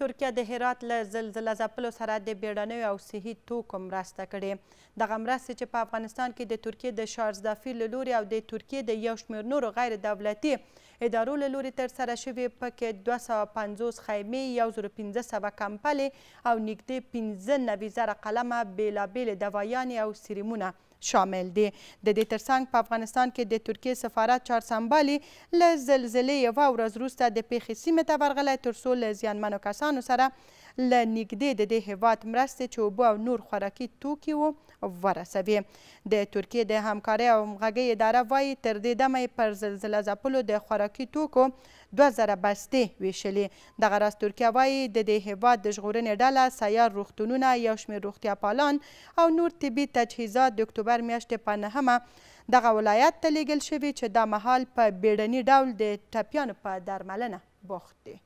ترکیه د هرات له زلزله ځپلو سره د بیړنیو او صحي توکو مرسته کړې دغه مرستې چې په افغانستان کې د ترکیې د شارزدافي له لورې او د ترکیې د یو شمېر نورو غیر دولتي ادارو له لوري ترسره شوې پکې دوه سوه پنځوس خیمې یو زرو پنځه سوه کمپلې او نږدې پنځه نوي زره قلمه بېلابېلې دوايانې او سیریمونه شامل دي د دې ترڅنګ په افغانستان کې د ترکیې سفارت چارسمبالي له زلزلې یوه ورځ وروسته د پیښې سیمې ته ورغلی تر څو له زیانمنو کسانو سره له نږدې د دې هیواد مرستې چې اوبه او نور خوراکي توکي وو ورسوي د ترکیې د همکارۍ او همغږۍ اداره وایي تر دې دمه پر زلزله ځپلو د خوراکي توکو دوه زره بستې ویشلې دغه راز ترکیه وایي د دې هیواد د ژغورنې ډله سیار روغتونونه یو شمېر روغتیا پالان او نور طبي تجهیزات د اکتوبر میاشتې په نهمه دغه ولایت ته لیږل شوي چې دا مهال په بیړني ډول د ټپیانو په درملنه بوخت دي